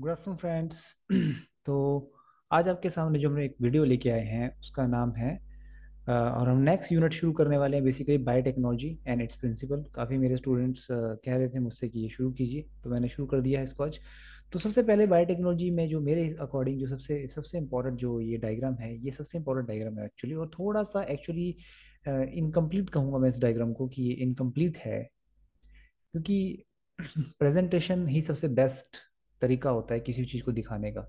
good afternoon friends तो आज आपके सामने जो हमने एक वीडियो लेके आए हैं उसका नाम है और हम नेक्स्ट यूनिट शुरू करने वाले हैं basically biotechnology and its principle काफ़ी मेरे स्टूडेंट्स कह रहे थे मुझसे कि ये शुरू कीजिए तो मैंने शुरू कर दिया है इसको आज तो सबसे पहले बायोटेक्नोलॉजी में जो मेरे अकॉर्डिंग जो सबसे सबसे इम्पॉर्टेंट जो ये डायग्राम है ये सबसे इम्पॉर्टेंट डायग्राम है एक्चुअली और थोड़ा सा एक्चुअली इनकम्प्लीट कहूँगा मैं इस डायग्राम को कि ये इनकम्प्लीट है क्योंकि प्रेजेंटेशन ही सबसे बेस्ट तरीका होता है किसी चीज़ को दिखाने का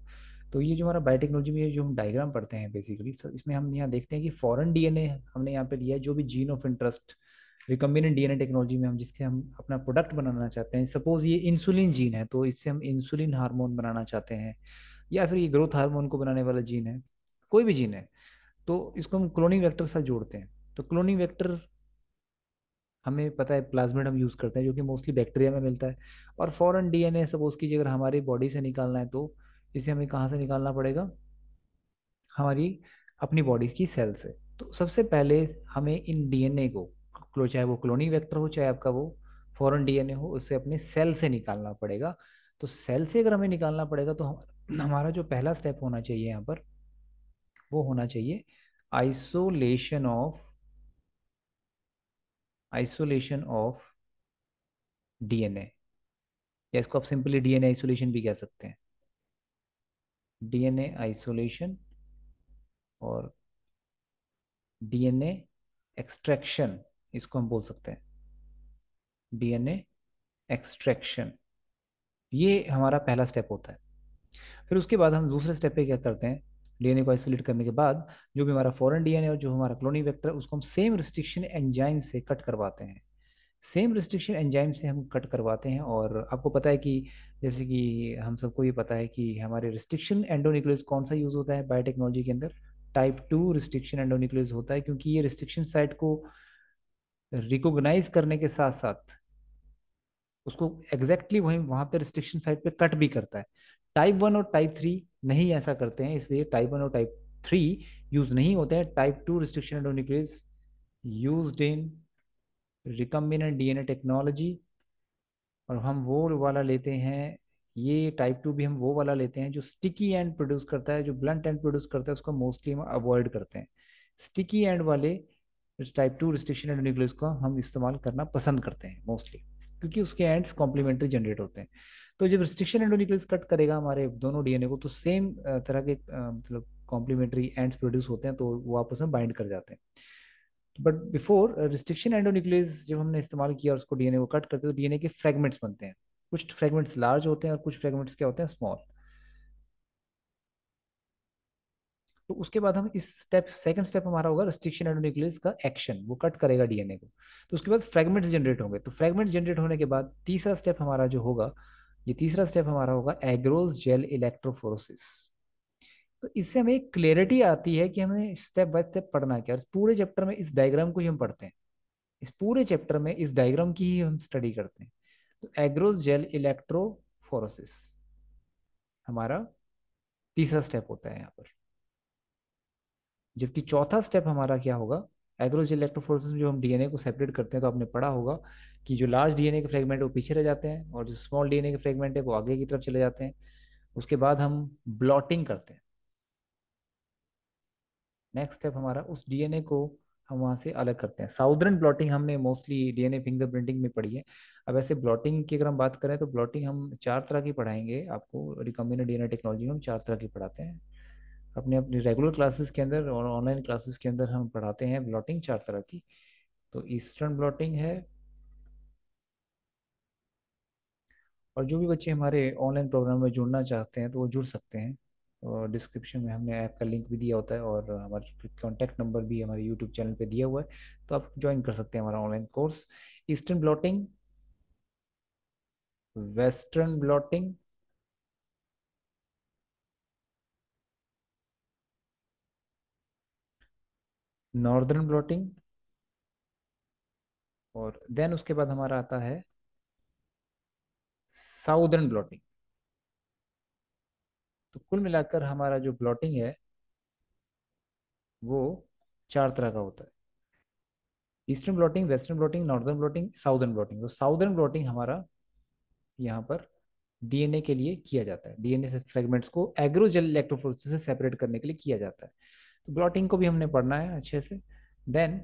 तो ये जो हमारा बायोटेक्नोलॉजी में जो हम डायग्राम पढ़ते हैं बेसिकली सर इसमें हम यहाँ देखते हैं कि फॉरेन डीएनए हमने यहाँ पे लिया है जो भी gene of interest recombinant DNA technology में हम जिससे हम अपना प्रोडक्ट बनाना चाहते हैं सपोज ये इंसुलिन जीन है तो इससे हम इंसुलिन हार्मोन बनाना चाहते हैं या फिर ये ग्रोथ हार्मोन को बनाने वाला जीन है कोई भी जीन है तो इसको हम क्लोनिंग वैक्टर के साथ जोड़ते हैं तो क्लोनिंग वैक्टर हमें पता है प्लाज्मिड हम यूज़ करते हैं जो कि मोस्टली बैक्टीरिया में मिलता है और फॉरन डीएनए सपोज कीजिए अगर हमारी बॉडी से निकालना है तो इसे हमें कहाँ से निकालना पड़ेगा हमारी अपनी बॉडी की सेल से तो सबसे पहले हमें इन डीएनए को चाहे वो क्लोनी वैक्टर हो चाहे आपका वो फॉरन डीएनए हो उसे अपने सेल से निकालना पड़ेगा तो सेल से अगर हमें निकालना पड़ेगा तो हमारा जो पहला स्टेप होना चाहिए यहाँ पर वो होना चाहिए isolation of isolation of DNA या इसको आप सिंपली डीएनए आइसोलेशन भी कह सकते हैं डीएनए आइसोलेशन और डीएनए एक्सट्रैक्शन इसको हम बोल सकते हैं डीएनए एक्सट्रैक्शन ये हमारा पहला स्टेप होता है फिर उसके बाद हम दूसरे स्टेप पे क्या करते हैं डीएनए को आइसोलेट करने के बाद जो भी हमारा फॉरन डीएनए और जो हमारा क्लोनिंग वेक्टर उसको हम सेम रिस्ट्रिक्शन एंजाइम से कट करवाते हैं सेम रिस्ट्रिक्शन एंजाइम से हम कट करवाते हैं और आपको पता है कि जैसे कि हम सबको ये पता है कि हमारे रिस्ट्रिक्शन एंडोनिक्लियस कौन सा यूज़ होता है बायोटेक्नोलॉजी के अंदर टाइप टू रिस्ट्रिक्शन एंडोनिक्लियस होता है क्योंकि ये रिस्ट्रिक्शन साइट को रिकोगनाइज करने के साथ साथ उसको एग्जैक्टली exactly वही वहां पर रिस्ट्रिक्शन साइट पे कट भी करता है टाइप वन और टाइप थ्री नहीं ऐसा करते हैं इसलिए टाइप वन और टाइप थ्री यूज नहीं होते हैं type two restriction endonuclease use in recombinant DNA technology और हम वो वाला लेते हैं ये टाइप टू भी हम वो वाला लेते हैं जो स्टिकी एंड प्रोड्यूस करता है जो ब्लंट एंड प्रोड्यूस करता है उसको मोस्टली हम अवॉइड करते हैं स्टिकी एंड वाले type two restriction endonuclease हम इस्तेमाल करना पसंद करते हैं मोस्टली क्योंकि उसके एंड्स कॉम्प्लीमेंट्री जनरेट होते हैं तो जब रिस्ट्रिक्शन एंडोन्यूक्लियस कट करेगा हमारे दोनों डीएनए को तो सेम तरह के मतलब कॉम्प्लीमेंट्री एंड्स प्रोड्यूस होते हैं तो वो आपस में बाइंड कर जाते हैं बट बिफोर रिस्ट्रिक्शन एंडोन्यूक्लियस जब हमने इस्तेमाल किया और उसको डीएनए को कट करते तो डीएनए के फ्रेगमेंट्स बनते हैं कुछ फ्रेगमेंट्स लार्ज होते हैं और कुछ फ्रेगमेंट्स क्या होते हैं स्मॉल तो उसके बाद हम इस स्टेप सेकंड स्टेप हमारा होगा रिस्ट्रिक्शन एंडोन्यूक्लियस का एक्शन वो कट करेगा डीएनए को तो उसके बाद फ्रेगमेंट्स जनरेट होंगे तो फ्रेगमेंट्स जनरेट होने के बाद तीसरा स्टेप हमारा जो होगा ये तीसरा स्टेप हमारा होगा एग्रोस जेल इलेक्ट्रोफोरोसिस तो इससे हमें एक क्लियरिटी आती है कि हमें स्टेप बाय स्टेप पढ़ना क्या और पूरे चैप्टर में इस डायग्राम को ही हम पढ़ते हैं इस पूरे चैप्टर में इस डायग्राम की ही हम स्टडी करते हैं तो एग्रोस जेल इलेक्ट्रोफोरोसिस हमारा तीसरा स्टेप होता है यहाँ पर जबकि चौथा स्टेप हमारा क्या होगा एग्रोजी इलेक्ट्रोफोरसिस में जो हम डीएनए को सेपरेट करते हैं तो आपने पढ़ा होगा कि जो लार्ज डीएनए के फ्रेगमेंट वो पीछे रह जाते हैं और जो स्मॉल डीएनए के फ्रेगमेंट है वो आगे की तरफ चले जाते हैं उसके बाद हम ब्लॉटिंग करते हैं नेक्स्ट स्टेप हमारा उस डीएनए को हम वहां से अलग करते हैं साउदर्न ब्लॉटिंग हमने मोस्टली डीएनए फिंगरप्रिंटिंग में पढ़ी है अब ऐसे ब्लॉटिंग की अगर हम बात करें तो ब्लॉटिंग हम चार तरह की पढ़ाएंगे आपको रिकम्बिनेंट डीएनए टेक्नोलॉजी में हम चार तरह की पढ़ाते हैं अपने अपने रेगुलर क्लासेस के अंदर और ऑनलाइन क्लासेस के अंदर हम पढ़ाते हैं ब्लॉटिंग चार तरह की तो ईस्टर्न ब्लॉटिंग है और जो भी बच्चे हमारे ऑनलाइन प्रोग्राम में जुड़ना चाहते हैं तो वो जुड़ सकते हैं और डिस्क्रिप्शन में हमने ऐप का लिंक भी दिया होता है और हमारे कॉन्टैक्ट नंबर भी हमारे यूट्यूब चैनल पर दिया हुआ है तो आप ज्वाइन कर सकते हैं हमारा online course eastern blotting western blotting northern blotting और देन उसके बाद हमारा आता है साउदर्न ब्लॉटिंग तो कुल मिलाकर हमारा जो ब्लॉटिंग है वो चार तरह का होता है eastern blotting western blotting northern blotting southern blotting तो साउदर्न ब्लॉटिंग हमारा यहाँ पर डीएनए के लिए किया जाता है डीएनए से फ्रेगमेंट्स को एग्रोजेल इलेक्ट्रोफोरेसिस से सेपरेट करने के लिए किया जाता है तो ब्लॉटिंग को भी हमने पढ़ना है अच्छे से देन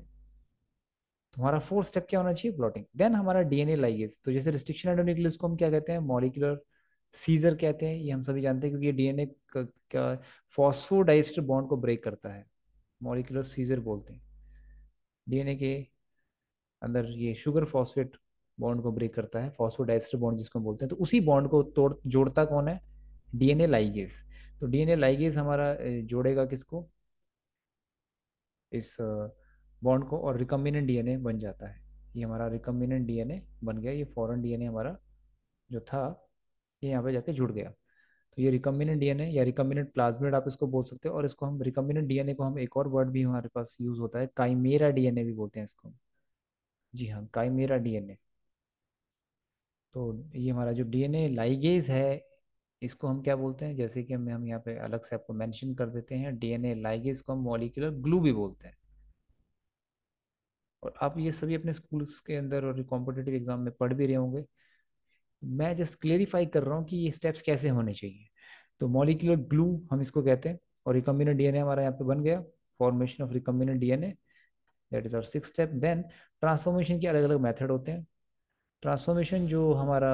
तुम्हारा फोर्थ स्टेप क्या होना चाहिए ब्लॉटिंग देन हमारा डीएनए लाइगेज तो जैसे रिस्ट्रिक्शन एडोन्यूक्लियस को हम क्या कहते हैं मॉलिकुलर सीजर कहते हैं ये हम सभी जानते हैं क्योंकि ये डीएनए फॉस्फोडाइस्टर बॉन्ड को ब्रेक करता है मॉलिकुलर सीजर बोलते हैं डीएनए के अंदर ये शुगर फॉस्फेट बॉन्ड को ब्रेक करता है फॉस्फोडाइस्टर बॉन्ड जिसको बोलते हैं तो उसी बॉन्ड को तोड़ जोड़ता कौन है डीएनए लाइगेज तो डीएनए लाइगेज हमारा जोड़ेगा किसको इस बॉन्ड को और रिकम्बिनेंट डीएनए बन जाता है ये हमारा रिकम्बिनेंट डीएनए बन गया ये फॉरन डीएनए हमारा जो था ये यहाँ पे जाके जुड़ गया तो ये रिकम्बिनेंट डीएनए या रिकम्बिनेंट प्लाज्मेड आप इसको बोल सकते हो और इसको हम रिकम्बिनेंट डीएनए को हम एक और वर्ड भी हमारे पास यूज होता है काइमेरा डीएनए भी बोलते हैं इसको जी हाँ काइमेरा डीएनए तो ये हमारा जो डीएनए लाइगेज है इसको हम क्या बोलते हैं जैसे कि हम यहाँ पे अलग से आपको मेंशन कर देते हैं डीएनए लाइगेज को हम मॉलिकुलर ग्लू भी बोलते हैं और आप ये सभी अपने स्कूल्स के अंदर और कॉम्पिटेटिव एग्जाम में पढ़ भी रहे होंगे मैं जस्ट क्लेरिफाई कर रहा हूँ कि ये स्टेप्स कैसे होने चाहिए तो मॉलिकुलर ग्लू हम इसको कहते हैं और रिकम्बिनेंट डीएनए हमारा यहाँ पे बन गया formation of recombinant DNA that is our six step then transformation के अलग अलग मेथड होते हैं ट्रांसफॉर्मेशन जो हमारा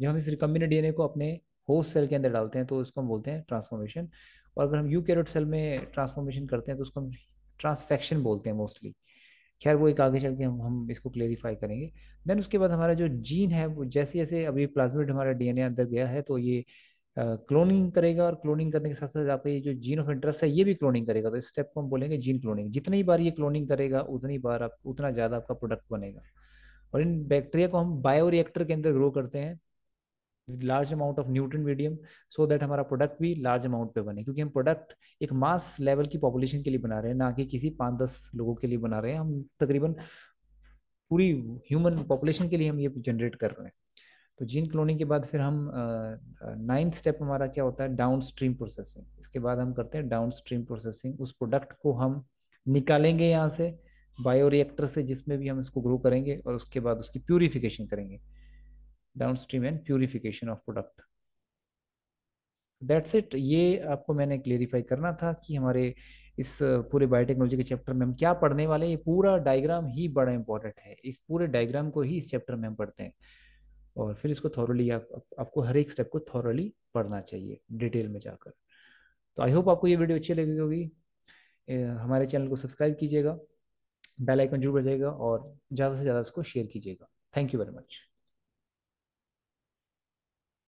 जब हम इस रिकम्बिनेंट डीएनए को अपने होस्ट सेल के अंदर डालते हैं तो उसको हम बोलते हैं ट्रांसफॉर्मेशन और अगर हम यू सेल में ट्रांसफॉर्मेशन करते हैं तो उसको हम ट्रांसफेक्शन बोलते हैं मोस्टली खैर वो एक आगे चल के हम हम इसको क्लेरिफाई करेंगे देन उसके बाद हमारा जो जीन है वो जैसे जैसे अभी प्लाज्मिड हमारा डीएनए अंदर गया है तो ये क्लोनिंग uh, करेगा और क्लोनिंग करने के साथ साथ आपका ये जो जीन ऑफ इंटरेस्ट है ये भी क्लोनिंग करेगा तो इस स्टेप को हम बोलेंगे जीन क्लोनिंग जितनी बार ये क्लोनिंग करेगा उतनी बार आप उतना ज़्यादा आपका प्रोडक्ट बनेगा और इन बैक्टीरिया को हम रिएक्टर के अंदर ग्रो करते हैं large amount of nutrient medium so that हमारा प्रोडक्ट भी लार्ज अमाउंट पे बने क्योंकि हम प्रोडक्ट एक मास लेवल की पॉपुलेशन के लिए बना रहे हैं ना कि किसी पाँच दस लोगों के लिए बना रहे हैं हम तकरीबन पूरी ह्यूमन पॉपुलेशन के लिए हम ये जनरेट कर रहे हैं तो जीन क्लोनिंग के बाद फिर हम नाइन्थ स्टेप हमारा क्या होता है डाउन स्ट्रीम प्रोसेसिंग इसके बाद हम करते हैं डाउन स्ट्रीम प्रोसेसिंग उस प्रोडक्ट को हम निकालेंगे यहाँ से बायोरिएक्टर से जिसमें भी हम इसको ग्रो करेंगे और उसके बाद उसकी प्यूरिफिकेशन करेंगे downstream and purification of product that's it ये आपको मैंने क्लेरिफाई करना था कि हमारे इस पूरे बायोटेक्नोलॉजी के चैप्टर में हम क्या पढ़ने वाले हैं ये पूरा डायग्राम ही बड़ा इंपॉर्टेंट है इस पूरे डायग्राम को ही इस चैप्टर में हम पढ़ते हैं और फिर इसको थॉरली आप, आप, आपको हर एक स्टेप को थॉरली पढ़ना चाहिए डिटेल में जाकर तो आई होप आपको ये वीडियो अच्छी लगी होगी हमारे चैनल को सब्सक्राइब कीजिएगा बेल आइकन जरूर बजेगा और ज़्यादा से ज़्यादा इसको शेयर कीजिएगा थैंक यू वेरी मच